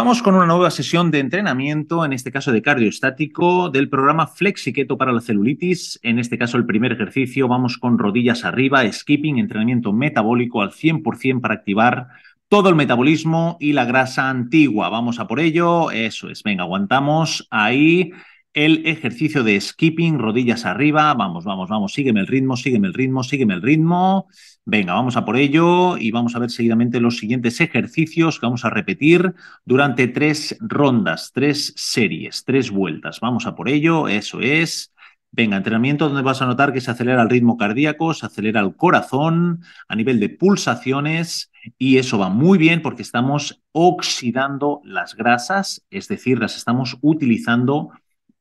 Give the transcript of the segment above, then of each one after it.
Vamos con una nueva sesión de entrenamiento, en este caso de estático, del programa Flexiqueto para la celulitis. En este caso, el primer ejercicio, vamos con rodillas arriba, skipping, entrenamiento metabólico al 100% para activar todo el metabolismo y la grasa antigua. Vamos a por ello. Eso es, venga, aguantamos ahí el ejercicio de skipping, rodillas arriba, vamos, vamos, vamos, sígueme el ritmo, sígueme el ritmo, sígueme el ritmo, venga, vamos a por ello y vamos a ver seguidamente los siguientes ejercicios que vamos a repetir durante tres rondas, tres series, tres vueltas, vamos a por ello, eso es. Venga, entrenamiento donde vas a notar que se acelera el ritmo cardíaco, se acelera el corazón a nivel de pulsaciones y eso va muy bien porque estamos oxidando las grasas, es decir, las estamos utilizando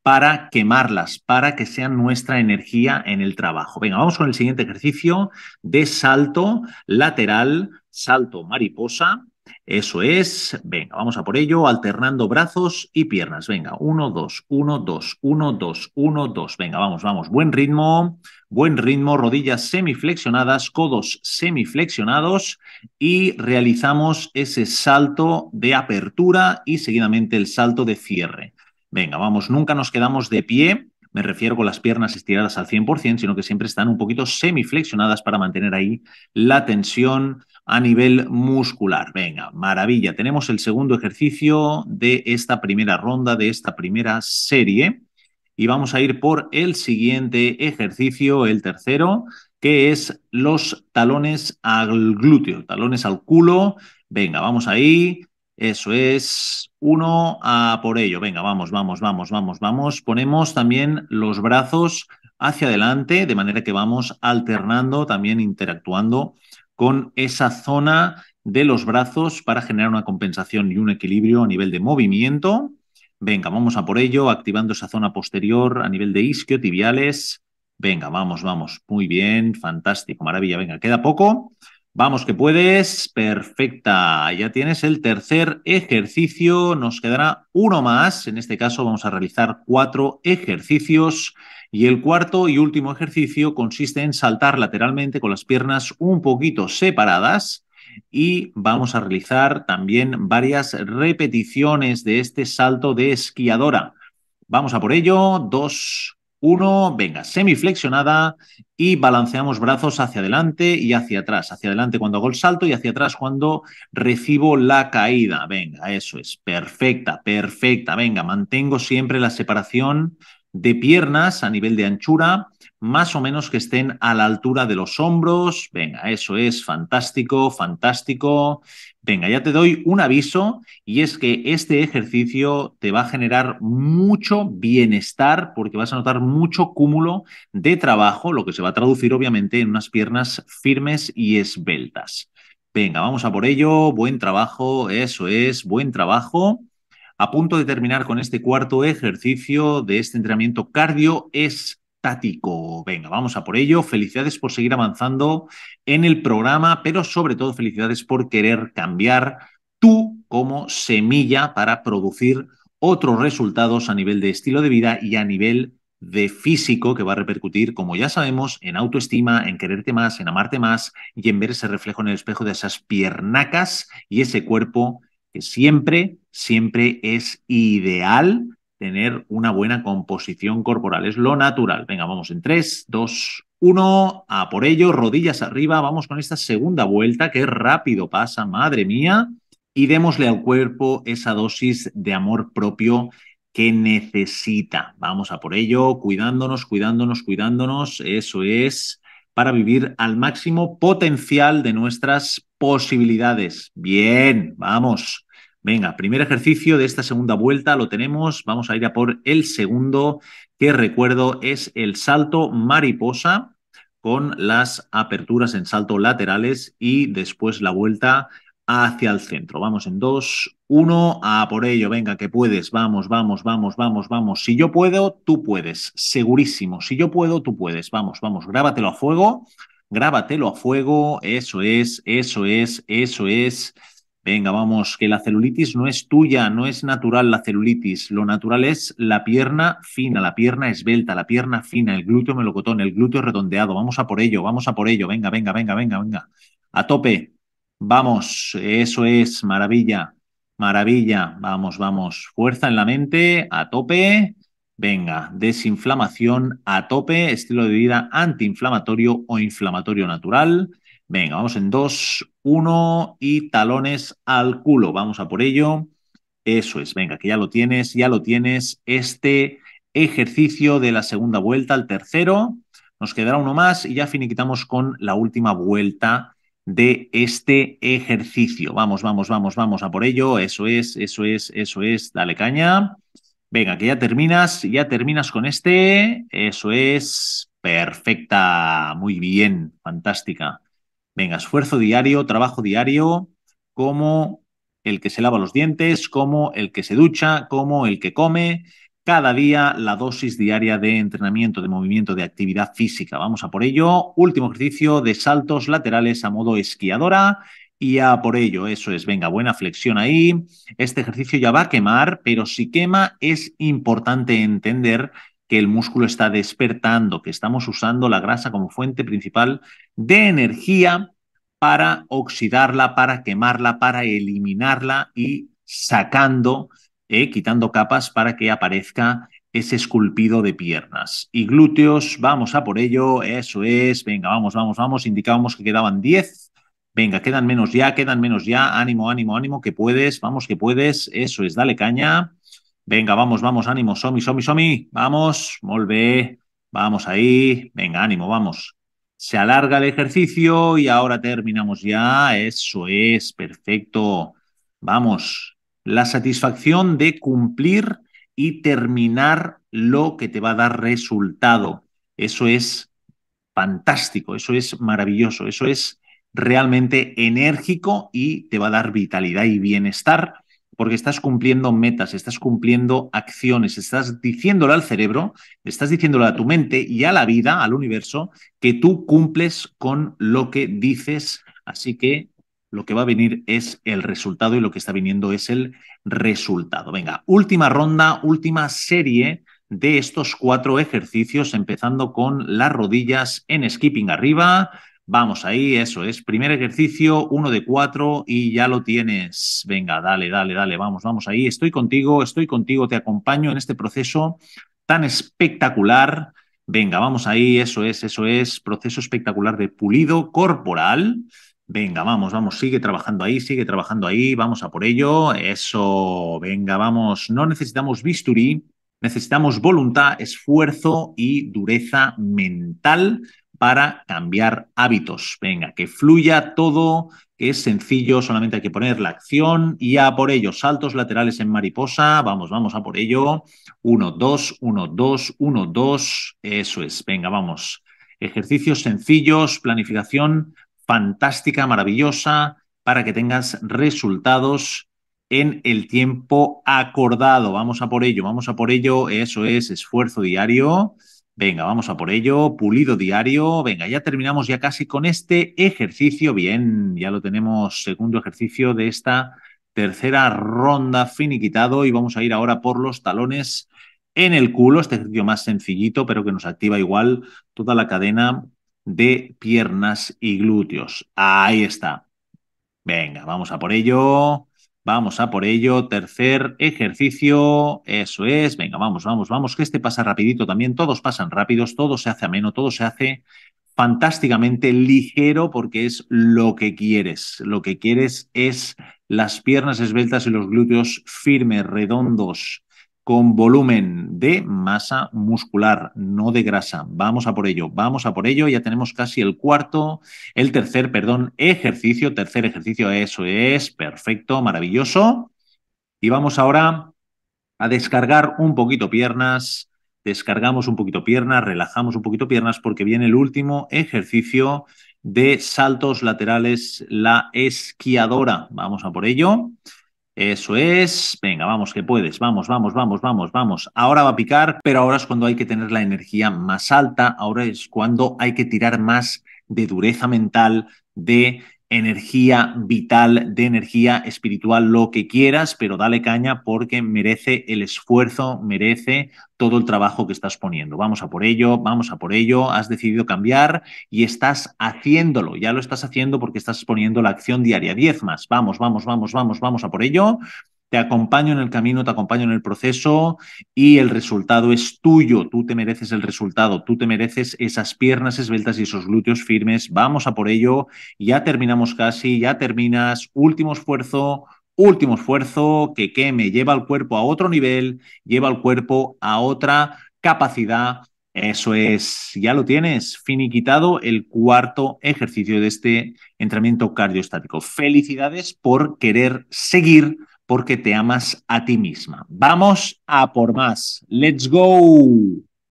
para quemarlas, para que sean nuestra energía en el trabajo. Venga, vamos con el siguiente ejercicio de salto lateral, salto mariposa. Eso es, venga, vamos a por ello, alternando brazos y piernas. Venga, uno dos, uno dos, uno dos, uno dos. Venga, vamos, vamos, buen ritmo, buen ritmo, rodillas semiflexionadas, codos semiflexionados y realizamos ese salto de apertura y seguidamente el salto de cierre. Venga, vamos, nunca nos quedamos de pie, me refiero con las piernas estiradas al 100%, sino que siempre están un poquito semiflexionadas para mantener ahí la tensión a nivel muscular. Venga, maravilla. Tenemos el segundo ejercicio de esta primera ronda, de esta primera serie. Y vamos a ir por el siguiente ejercicio, el tercero, que es los talones al glúteo, talones al culo. Venga, vamos ahí. Eso es uno a por ello. Venga, vamos, vamos, vamos, vamos, vamos. Ponemos también los brazos hacia adelante, de manera que vamos alternando, también interactuando con esa zona de los brazos para generar una compensación y un equilibrio a nivel de movimiento. Venga, vamos a por ello, activando esa zona posterior a nivel de isquiotibiales. Venga, vamos, vamos. Muy bien, fantástico, maravilla. Venga, queda poco. Vamos que puedes, perfecta. Ya tienes el tercer ejercicio, nos quedará uno más, en este caso vamos a realizar cuatro ejercicios y el cuarto y último ejercicio consiste en saltar lateralmente con las piernas un poquito separadas y vamos a realizar también varias repeticiones de este salto de esquiadora. Vamos a por ello, dos, uno, venga, semiflexionada y balanceamos brazos hacia adelante y hacia atrás. Hacia adelante cuando hago el salto y hacia atrás cuando recibo la caída. Venga, eso es. Perfecta, perfecta. Venga, mantengo siempre la separación de piernas a nivel de anchura, más o menos que estén a la altura de los hombros. Venga, eso es fantástico, fantástico. Venga, ya te doy un aviso y es que este ejercicio te va a generar mucho bienestar porque vas a notar mucho cúmulo de trabajo, lo que se va a traducir obviamente en unas piernas firmes y esbeltas. Venga, vamos a por ello. Buen trabajo, eso es, buen trabajo a punto de terminar con este cuarto ejercicio de este entrenamiento cardio estático. Venga, vamos a por ello. Felicidades por seguir avanzando en el programa, pero sobre todo felicidades por querer cambiar tú como semilla para producir otros resultados a nivel de estilo de vida y a nivel de físico que va a repercutir, como ya sabemos, en autoestima, en quererte más, en amarte más y en ver ese reflejo en el espejo de esas piernacas y ese cuerpo que siempre, siempre es ideal tener una buena composición corporal. Es lo natural. Venga, vamos en 3, 2, 1. A por ello, rodillas arriba. Vamos con esta segunda vuelta. que rápido pasa, madre mía. Y démosle al cuerpo esa dosis de amor propio que necesita. Vamos a por ello, cuidándonos, cuidándonos, cuidándonos. Eso es para vivir al máximo potencial de nuestras posibilidades. Bien, vamos. Venga, primer ejercicio de esta segunda vuelta lo tenemos. Vamos a ir a por el segundo, que recuerdo es el salto mariposa con las aperturas en salto laterales y después la vuelta hacia el centro. Vamos en dos, uno, a ah, por ello, venga, que puedes, vamos, vamos, vamos, vamos, vamos. Si yo puedo, tú puedes, segurísimo. Si yo puedo, tú puedes, vamos, vamos, grábatelo a fuego, grábatelo a fuego, eso es, eso es, eso es. Venga, vamos, que la celulitis no es tuya, no es natural la celulitis. Lo natural es la pierna fina, la pierna esbelta, la pierna fina, el glúteo melocotón, el glúteo redondeado. Vamos a por ello, vamos a por ello. Venga, venga, venga, venga, venga. A tope. Vamos, eso es, maravilla. Maravilla, vamos, vamos, fuerza en la mente, a tope. Venga, desinflamación a tope, estilo de vida antiinflamatorio o inflamatorio natural. Venga, vamos en dos, uno y talones al culo. Vamos a por ello. Eso es, venga, que ya lo tienes, ya lo tienes. Este ejercicio de la segunda vuelta, al tercero. Nos quedará uno más y ya finiquitamos con la última vuelta de este ejercicio. Vamos, vamos, vamos, vamos a por ello. Eso es, eso es, eso es. Dale caña. Venga, que ya terminas, ya terminas con este. Eso es. Perfecta. Muy bien. Fantástica. Venga, esfuerzo diario, trabajo diario, como el que se lava los dientes, como el que se ducha, como el que come, cada día la dosis diaria de entrenamiento, de movimiento, de actividad física. Vamos a por ello. Último ejercicio de saltos laterales a modo esquiadora. Y a por ello, eso es, venga, buena flexión ahí. Este ejercicio ya va a quemar, pero si quema es importante entender que el músculo está despertando, que estamos usando la grasa como fuente principal de energía para oxidarla, para quemarla, para eliminarla y sacando eh, quitando capas para que aparezca ese esculpido de piernas. Y glúteos, vamos a por ello, eso es, venga, vamos, vamos, vamos, indicábamos que quedaban 10, venga, quedan menos ya, quedan menos ya, ánimo, ánimo, ánimo, que puedes, vamos, que puedes, eso es, dale caña, venga, vamos, vamos, ánimo, somi, somi, somi, vamos, molve, vamos ahí, venga, ánimo, vamos. Se alarga el ejercicio y ahora terminamos ya, eso es, perfecto, vamos, la satisfacción de cumplir y terminar lo que te va a dar resultado. Eso es fantástico, eso es maravilloso, eso es realmente enérgico y te va a dar vitalidad y bienestar porque estás cumpliendo metas, estás cumpliendo acciones, estás diciéndole al cerebro, estás diciéndolo a tu mente y a la vida, al universo, que tú cumples con lo que dices. Así que lo que va a venir es el resultado y lo que está viniendo es el resultado. Venga, última ronda, última serie de estos cuatro ejercicios, empezando con las rodillas en skipping arriba. Vamos ahí, eso es. Primer ejercicio, uno de cuatro y ya lo tienes. Venga, dale, dale, dale, vamos, vamos ahí. Estoy contigo, estoy contigo, te acompaño en este proceso tan espectacular. Venga, vamos ahí, eso es, eso es. Proceso espectacular de pulido corporal. Venga, vamos, vamos, sigue trabajando ahí, sigue trabajando ahí, vamos a por ello. Eso, venga, vamos, no necesitamos bisturí, necesitamos voluntad, esfuerzo y dureza mental para cambiar hábitos. Venga, que fluya todo, que es sencillo, solamente hay que poner la acción y a por ello, saltos laterales en mariposa, vamos, vamos a por ello. Uno, dos, uno, dos, uno, dos, eso es, venga, vamos. Ejercicios sencillos, planificación fantástica, maravillosa, para que tengas resultados en el tiempo acordado. Vamos a por ello, vamos a por ello. Eso es esfuerzo diario. Venga, vamos a por ello. Pulido diario. Venga, ya terminamos ya casi con este ejercicio. Bien, ya lo tenemos segundo ejercicio de esta tercera ronda finiquitado y vamos a ir ahora por los talones en el culo. Este ejercicio más sencillito, pero que nos activa igual toda la cadena de piernas y glúteos. Ahí está. Venga, vamos a por ello. Vamos a por ello. Tercer ejercicio. Eso es. Venga, vamos, vamos, vamos. Que este pasa rapidito también. Todos pasan rápidos. Todo se hace ameno. Todo se hace fantásticamente ligero porque es lo que quieres. Lo que quieres es las piernas esbeltas y los glúteos firmes, redondos, con volumen de masa muscular, no de grasa. Vamos a por ello, vamos a por ello. Ya tenemos casi el cuarto, el tercer, perdón, ejercicio, tercer ejercicio, eso es, perfecto, maravilloso. Y vamos ahora a descargar un poquito piernas, descargamos un poquito piernas, relajamos un poquito piernas porque viene el último ejercicio de saltos laterales, la esquiadora. Vamos a por ello. Eso es. Venga, vamos, que puedes. Vamos, vamos, vamos, vamos, vamos. Ahora va a picar, pero ahora es cuando hay que tener la energía más alta. Ahora es cuando hay que tirar más de dureza mental, de energía vital, de energía espiritual, lo que quieras, pero dale caña porque merece el esfuerzo, merece todo el trabajo que estás poniendo. Vamos a por ello, vamos a por ello, has decidido cambiar y estás haciéndolo, ya lo estás haciendo porque estás poniendo la acción diaria. Diez más, vamos, vamos, vamos, vamos, vamos a por ello te acompaño en el camino, te acompaño en el proceso y el resultado es tuyo, tú te mereces el resultado, tú te mereces esas piernas esbeltas y esos glúteos firmes, vamos a por ello, ya terminamos casi, ya terminas, último esfuerzo, último esfuerzo que queme, lleva el cuerpo a otro nivel, lleva el cuerpo a otra capacidad. Eso es, ya lo tienes, finiquitado el cuarto ejercicio de este entrenamiento cardiostático. Felicidades por querer seguir porque te amas a ti misma. Vamos a por más. Let's go.